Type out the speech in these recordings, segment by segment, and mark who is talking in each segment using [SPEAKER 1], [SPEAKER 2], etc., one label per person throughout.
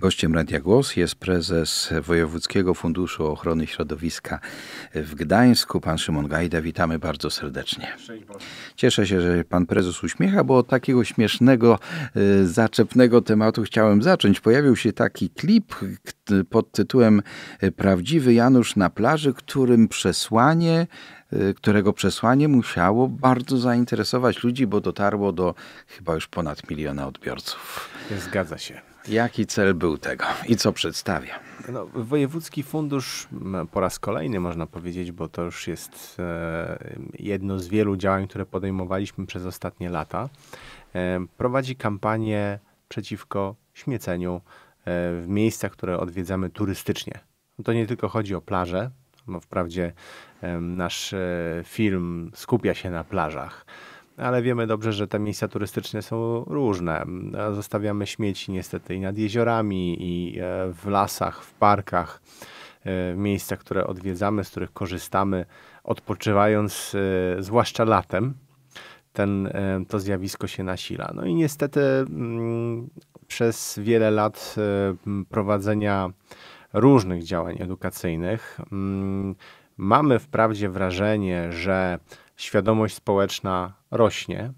[SPEAKER 1] Gościem Radia Głos jest prezes Wojewódzkiego Funduszu Ochrony Środowiska w Gdańsku, pan Szymon Gajda. Witamy bardzo serdecznie. Cieszę się, że pan prezes uśmiecha, bo od takiego śmiesznego, y, zaczepnego tematu chciałem zacząć. Pojawił się taki klip pod tytułem y, Prawdziwy Janusz na plaży, którym przesłanie y, którego przesłanie musiało bardzo zainteresować ludzi, bo dotarło do chyba już ponad miliona odbiorców. Zgadza się. Jaki cel był tego i co przedstawia?
[SPEAKER 2] No, Wojewódzki Fundusz po raz kolejny można powiedzieć, bo to już jest e, jedno z wielu działań, które podejmowaliśmy przez ostatnie lata, e, prowadzi kampanię przeciwko śmieceniu e, w miejscach, które odwiedzamy turystycznie. To nie tylko chodzi o plaże, no wprawdzie nasz film skupia się na plażach ale wiemy dobrze, że te miejsca turystyczne są różne. Zostawiamy śmieci niestety i nad jeziorami, i e, w lasach, w parkach, e, w miejscach, które odwiedzamy, z których korzystamy, odpoczywając, e, zwłaszcza latem. Ten, to zjawisko się nasila. No i niestety mm, przez wiele lat prowadzenia różnych działań edukacyjnych mm, mamy wprawdzie wrażenie, że świadomość społeczna rośnie.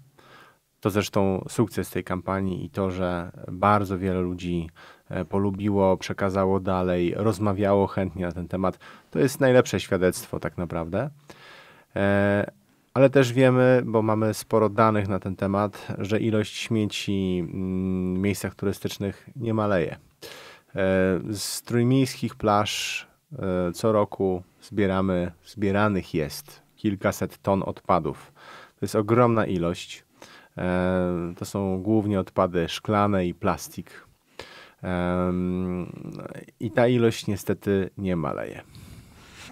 [SPEAKER 2] To zresztą sukces tej kampanii i to, że bardzo wiele ludzi e, polubiło, przekazało dalej, rozmawiało chętnie na ten temat, to jest najlepsze świadectwo tak naprawdę. E, ale też wiemy, bo mamy sporo danych na ten temat, że ilość śmieci mm, w miejscach turystycznych nie maleje. E, z trójmiejskich plaż co roku zbieramy, zbieranych jest kilkaset ton odpadów to jest ogromna ilość. E, to są głównie odpady szklane i plastik. I ta ilość niestety nie maleje.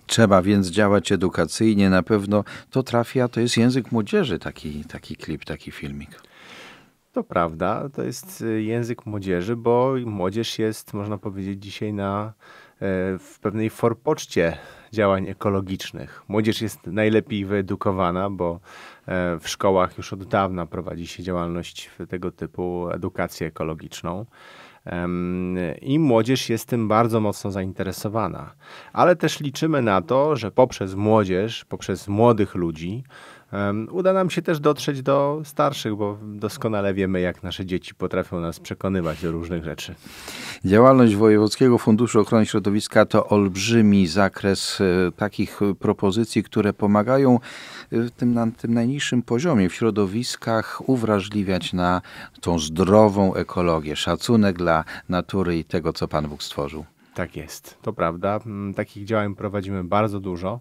[SPEAKER 2] Trzeba więc
[SPEAKER 1] działać edukacyjnie, na pewno to trafia, to jest język młodzieży, taki, taki klip, taki
[SPEAKER 2] filmik. To prawda, to jest y, język młodzieży, bo młodzież jest, można powiedzieć, dzisiaj na E, w pewnej forpoczcie działań ekologicznych. Młodzież jest najlepiej wyedukowana, bo e, w szkołach już od dawna prowadzi się działalność tego typu edukację ekologiczną. I młodzież jest tym bardzo mocno zainteresowana. Ale też liczymy na to, że poprzez młodzież, poprzez młodych ludzi, Uda nam się też dotrzeć do starszych, bo doskonale wiemy, jak nasze dzieci potrafią nas przekonywać do różnych rzeczy.
[SPEAKER 1] Działalność Wojewódzkiego Funduszu Ochrony Środowiska to olbrzymi zakres e, takich e, propozycji, które pomagają e, tym, na tym najniższym poziomie w środowiskach uwrażliwiać na tą zdrową ekologię, szacunek dla natury i tego, co Pan Bóg stworzył.
[SPEAKER 2] Tak jest, to prawda. Mm, takich działań prowadzimy bardzo dużo.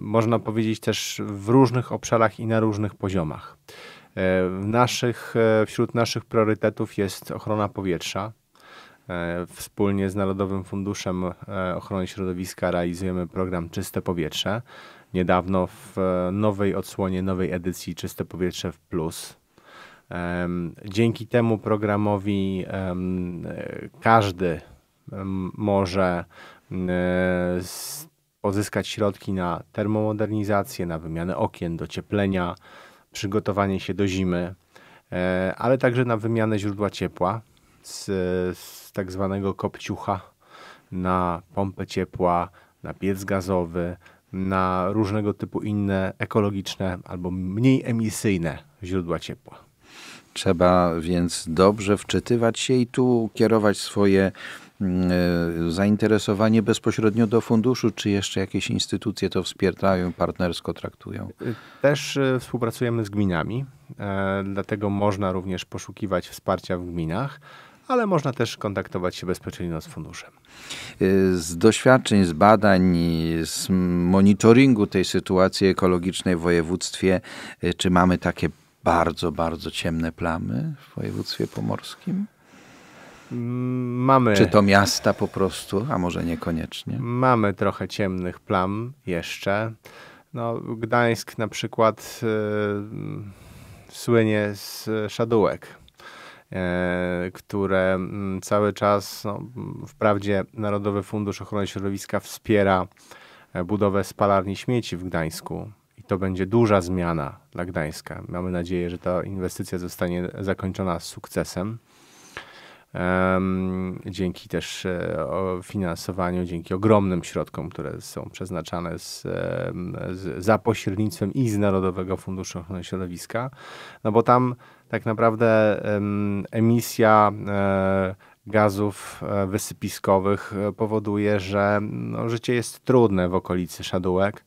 [SPEAKER 2] Można powiedzieć też w różnych obszarach i na różnych poziomach. Naszych, e, wśród naszych priorytetów jest ochrona powietrza. E, wspólnie z Narodowym Funduszem e, Ochrony Środowiska realizujemy program Czyste Powietrze. Niedawno w nowej odsłonie, nowej edycji Czyste Powietrze w Plus. Dzięki temu programowi każdy może z pozyskać środki na termomodernizację, na wymianę okien, docieplenia, przygotowanie się do zimy, e, ale także na wymianę źródła ciepła z, z tak zwanego kopciucha na pompę ciepła, na piec gazowy, na różnego typu inne ekologiczne albo mniej emisyjne
[SPEAKER 1] źródła ciepła. Trzeba więc dobrze wczytywać się i tu kierować swoje Mm, e, zainteresowanie bezpośrednio do funduszu, czy jeszcze jakieś instytucje to wspierają, partnersko traktują?
[SPEAKER 2] E, też e, współpracujemy z gminami, dlatego można również poszukiwać wsparcia w gminach ale można też kontaktować się bezpośrednio z funduszem.
[SPEAKER 1] Z doświadczeń, z badań, z monitoringu tej sytuacji ekologicznej w województwie, czy mamy takie bardzo, bardzo ciemne plamy w województwie pomorskim?
[SPEAKER 2] Mamy. Czy to
[SPEAKER 1] miasta po prostu, a może niekoniecznie?
[SPEAKER 2] Mamy trochę ciemnych plam jeszcze. No, Gdańsk na przykład y, słynie z szadułek, y, które mm, cały czas, no, wprawdzie Narodowy Fundusz Ochrony Środowiska wspiera e, budowę spalarni śmieci w Gdańsku. I to będzie duża zmiana dla Gdańska. Mamy nadzieję, że ta inwestycja zostanie zakończona z sukcesem dzięki też e, finansowaniu, dzięki ogromnym środkom, które są przeznaczane z, z, za pośrednictwem i z Narodowego Funduszu Ochrony Środowiska, no bo tam tak naprawdę emisja e, gazów e, wysypiskowych powoduje, że no, życie jest trudne w okolicy Szadółek.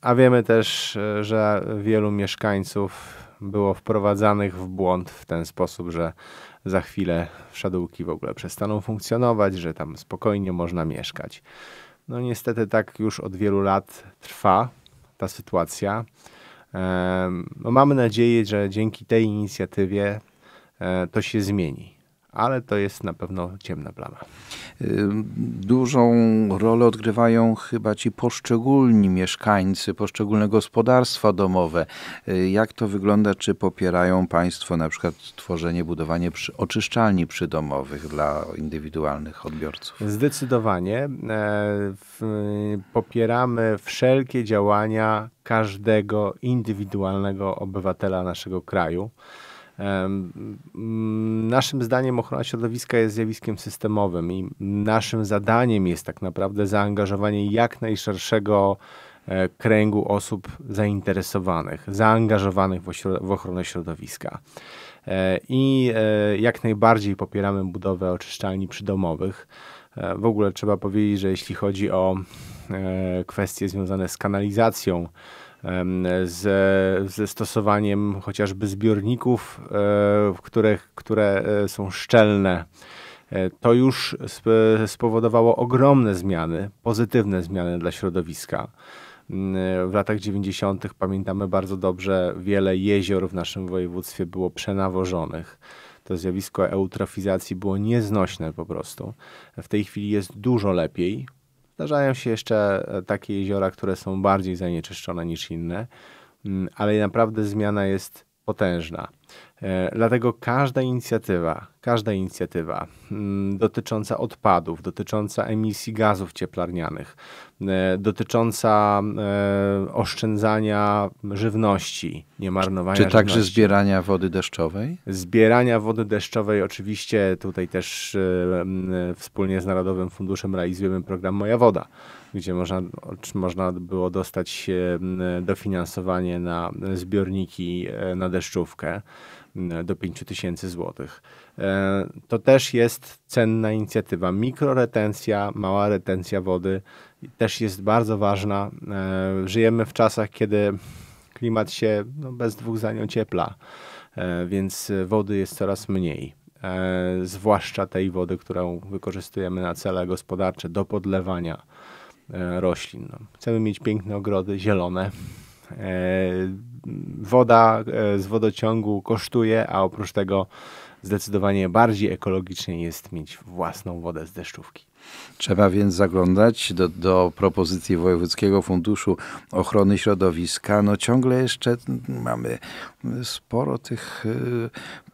[SPEAKER 2] A wiemy też, że wielu mieszkańców było wprowadzanych w błąd w ten sposób, że za chwilę szadółki w ogóle przestaną funkcjonować, że tam spokojnie można mieszkać. No niestety tak już od wielu lat trwa ta sytuacja. No, mamy nadzieję, że dzięki tej inicjatywie e, to się zmieni ale to jest na pewno ciemna plama.
[SPEAKER 1] Dużą rolę odgrywają chyba ci poszczególni mieszkańcy, poszczególne gospodarstwa domowe. Y, jak to wygląda? Czy popierają Państwo na przykład tworzenie, budowanie przy, oczyszczalni przydomowych dla indywidualnych odbiorców?
[SPEAKER 2] Zdecydowanie. E, popieramy wszelkie działania każdego indywidualnego obywatela naszego kraju. Naszym zdaniem ochrona środowiska jest zjawiskiem systemowym i naszym zadaniem jest tak naprawdę zaangażowanie jak najszerszego e, kręgu osób zainteresowanych, zaangażowanych w ochronę środowiska. E, I e, jak najbardziej popieramy budowę oczyszczalni przydomowych. W ogóle trzeba powiedzieć, że jeśli chodzi o kwestie związane z kanalizacją, ze, ze stosowaniem chociażby zbiorników, e, których, które e, są szczelne. E, to już spowodowało ogromne zmiany, pozytywne zmiany dla środowiska. Mm, w latach 90. pamiętamy bardzo dobrze, wiele jezior w naszym województwie było przenawożonych. To zjawisko eutrofizacji było nieznośne po prostu. W tej chwili jest dużo lepiej. Zdarzają się jeszcze e, takie jeziora, które są bardziej zanieczyszczone niż inne, mm, ale naprawdę zmiana jest potężna. E, dlatego każda inicjatywa, każda inicjatywa mm, dotycząca odpadów, dotycząca emisji gazów cieplarnianych, e, dotycząca e, oszczędzania żywności, nie marnowania Czy, czy także żywności.
[SPEAKER 1] zbierania wody deszczowej?
[SPEAKER 2] Zbierania wody deszczowej oczywiście tutaj też wspólnie z Narodowym Funduszem realizujemy program Moja Woda gdzie można, można było dostać e, dofinansowanie na zbiorniki e, na deszczówkę e, do 5000 zł. To też jest cenna inicjatywa. Mikroretencja, mała retencja wody też jest bardzo ważna. Żyjemy w czasach, kiedy klimat się no, bez dwóch zdań ociepla, więc wody jest coraz mniej. Zwłaszcza tej wody, którą wykorzystujemy na cele gospodarcze, do podlewania E, roślin. No. Chcemy mieć piękne ogrody, zielone. E, woda e, z wodociągu kosztuje, a oprócz tego zdecydowanie bardziej ekologicznie jest mieć własną wodę z deszczówki.
[SPEAKER 1] Trzeba więc zaglądać do, do propozycji Wojewódzkiego Funduszu Ochrony Środowiska. No ciągle jeszcze mamy
[SPEAKER 2] sporo tych,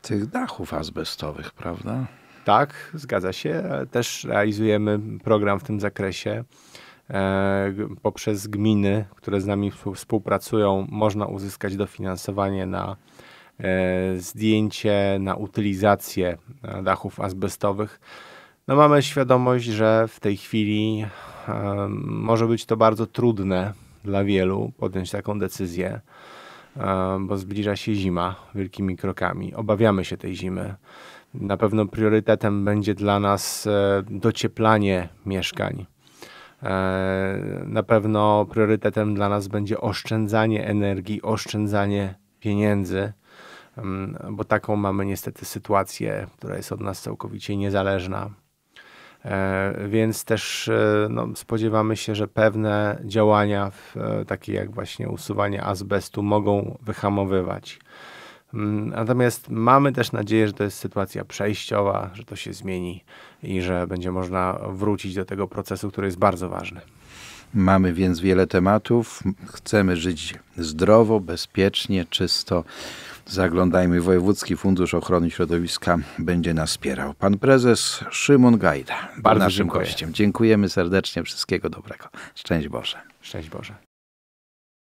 [SPEAKER 2] tych dachów azbestowych, prawda? Tak, zgadza się. Też realizujemy program w tym zakresie. E, poprzez gminy, które z nami współpracują, można uzyskać dofinansowanie na e, zdjęcie, na utylizację e, dachów azbestowych. No mamy świadomość, że w tej chwili może być to bardzo trudne dla wielu podjąć taką decyzję, bo zbliża się zima wielkimi krokami. Obawiamy się tej zimy. Na pewno priorytetem będzie dla nas docieplanie mieszkań E, na pewno priorytetem dla nas będzie oszczędzanie energii, oszczędzanie pieniędzy, mm, bo taką mamy niestety sytuację, która jest od nas całkowicie niezależna. E, więc też e, no, spodziewamy się, że pewne działania, takie jak właśnie usuwanie azbestu, mogą wyhamowywać. Mm, natomiast mamy też nadzieję, że to jest sytuacja przejściowa, że to się zmieni i że będzie można wrócić do tego procesu, który jest bardzo ważny.
[SPEAKER 1] Mamy więc wiele tematów. Chcemy żyć zdrowo, bezpiecznie, czysto. Zaglądajmy, Wojewódzki Fundusz Ochrony Środowiska będzie nas wspierał. Pan prezes Szymon Gajda, Bardzo naszym dziękuję. gościem. Dziękujemy serdecznie, wszystkiego dobrego. Szczęść Boże. Szczęść Boże.